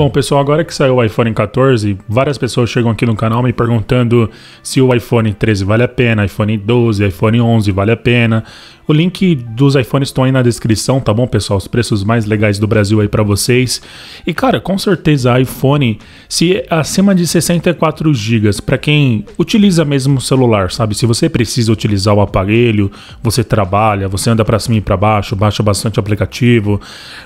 Bom, pessoal, agora que saiu o iPhone 14, várias pessoas chegam aqui no canal me perguntando se o iPhone 13 vale a pena, iPhone 12, iPhone 11 vale a pena. O link dos iPhones estão aí na descrição, tá bom, pessoal? Os preços mais legais do Brasil aí para vocês. E cara, com certeza iPhone, se acima de 64 GB, para quem utiliza mesmo o celular, sabe? Se você precisa utilizar o aparelho, você trabalha, você anda para cima e para baixo, baixa bastante aplicativo,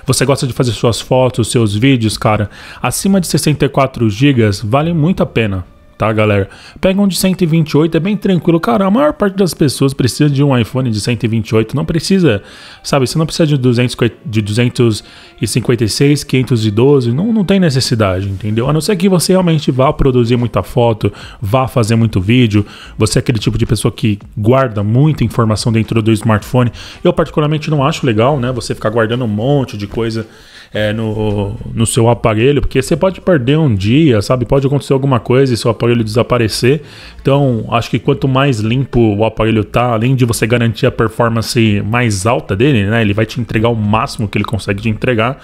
você gosta de fazer suas fotos, seus vídeos, cara, acima de 64 GB vale muito a pena tá, galera? Pega um de 128, é bem tranquilo. Cara, a maior parte das pessoas precisa de um iPhone de 128, não precisa, sabe? Você não precisa de, 200, de 256, 512, não, não tem necessidade, entendeu? A não ser que você realmente vá produzir muita foto, vá fazer muito vídeo, você é aquele tipo de pessoa que guarda muita informação dentro do smartphone. Eu, particularmente, não acho legal, né? Você ficar guardando um monte de coisa é, no, no seu aparelho, porque você pode perder um dia, sabe? Pode acontecer alguma coisa e seu aparelho desaparecer. Então, acho que quanto mais limpo o aparelho tá, além de você garantir a performance mais alta dele, né? Ele vai te entregar o máximo que ele consegue te entregar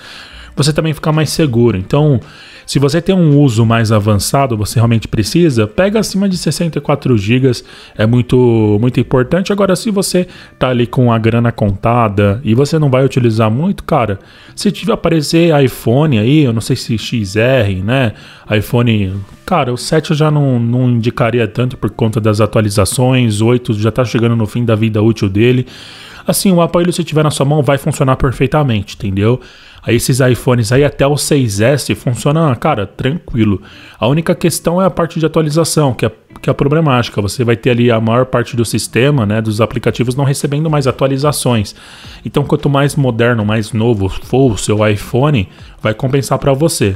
você também fica mais seguro. Então, se você tem um uso mais avançado, você realmente precisa, pega acima de 64 GB, é muito muito importante. Agora, se você tá ali com a grana contada e você não vai utilizar muito, cara, se tiver aparecer iPhone aí, eu não sei se XR, né? iPhone, cara, o 7 eu já não, não indicaria tanto por conta das atualizações, 8 já tá chegando no fim da vida útil dele. Assim, o aparelho se tiver na sua mão vai funcionar perfeitamente, entendeu? Aí esses iPhones aí até o 6S funciona, cara, tranquilo. A única questão é a parte de atualização, que é, que é problemática. Você vai ter ali a maior parte do sistema, né, dos aplicativos não recebendo mais atualizações. Então, quanto mais moderno, mais novo for o seu iPhone, vai compensar para você.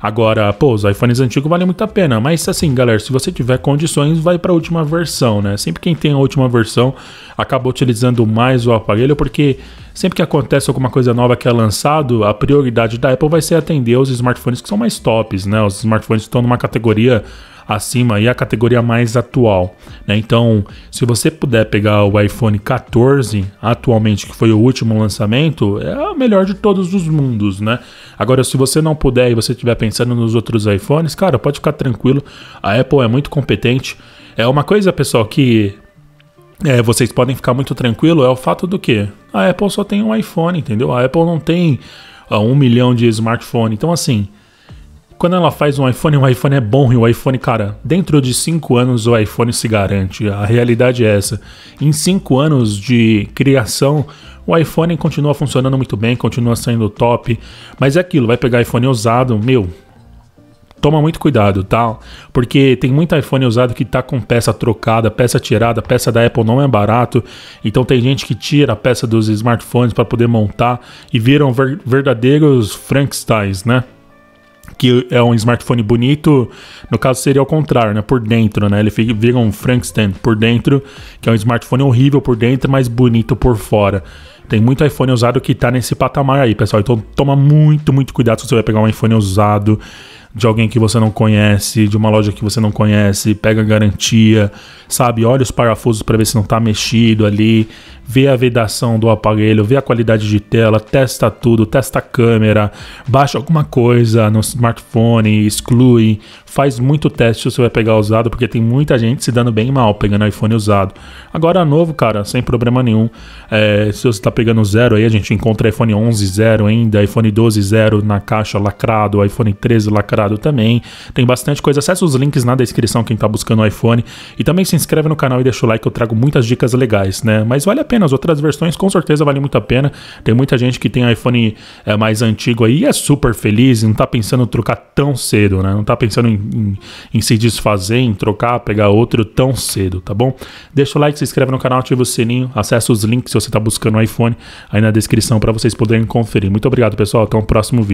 Agora, pô, os iPhones antigos valem muito a pena, mas assim, galera, se você tiver condições, vai para a última versão, né? Sempre quem tem a última versão acaba utilizando mais o aparelho porque Sempre que acontece alguma coisa nova que é lançado, a prioridade da Apple vai ser atender os smartphones que são mais tops, né? Os smartphones que estão numa categoria acima e a categoria mais atual. Né? Então, se você puder pegar o iPhone 14 atualmente, que foi o último lançamento, é o melhor de todos os mundos, né? Agora, se você não puder e você estiver pensando nos outros iPhones, cara, pode ficar tranquilo. A Apple é muito competente. É uma coisa, pessoal, que é, vocês podem ficar muito tranquilo é o fato do que a Apple só tem um iPhone, entendeu? A Apple não tem uh, um milhão de smartphone. Então, assim, quando ela faz um iPhone, o iPhone é bom e o iPhone, cara, dentro de cinco anos o iPhone se garante. A realidade é essa. Em cinco anos de criação, o iPhone continua funcionando muito bem, continua saindo top. Mas é aquilo, vai pegar iPhone usado, meu, toma muito cuidado, tá? Porque tem muito iPhone usado que tá com peça trocada, peça tirada, peça da Apple não é barato. Então tem gente que tira a peça dos smartphones para poder montar e viram ver verdadeiros Frankensteins, né? que é um smartphone bonito, no caso seria o contrário, né? Por dentro, né? Ele vira um Frankenstein por dentro, que é um smartphone horrível por dentro, mas bonito por fora. Tem muito iPhone usado que tá nesse patamar aí, pessoal. Então toma muito, muito cuidado se você vai pegar um iPhone usado de alguém que você não conhece, de uma loja que você não conhece, pega garantia, sabe? Olha os parafusos para ver se não está mexido ali, vê a vedação do aparelho, vê a qualidade de tela, testa tudo, testa a câmera, baixa alguma coisa no smartphone, exclui, faz muito teste se você vai pegar usado, porque tem muita gente se dando bem mal pegando iPhone usado. Agora novo, cara, sem problema nenhum. É, se você está pegando zero aí, a gente encontra iPhone 11 zero ainda, iPhone 12 zero na caixa lacrado, iPhone 13 lacrado também. Tem bastante coisa. Acesse os links na descrição quem está buscando o iPhone. E também se inscreve no canal e deixa o like, eu trago muitas dicas legais, né? Mas vale a pena, as outras versões com certeza vale muito a pena. Tem muita gente que tem iPhone é, mais antigo aí e é super feliz, e não está pensando em trocar tão cedo, né? Não está pensando em em, em, se desfazer, em trocar, pegar outro tão cedo, tá bom? Deixa o like, se inscreve no canal, ativa o sininho, acessa os links se você está buscando o um iPhone aí na descrição para vocês poderem conferir. Muito obrigado, pessoal. Até o próximo vídeo.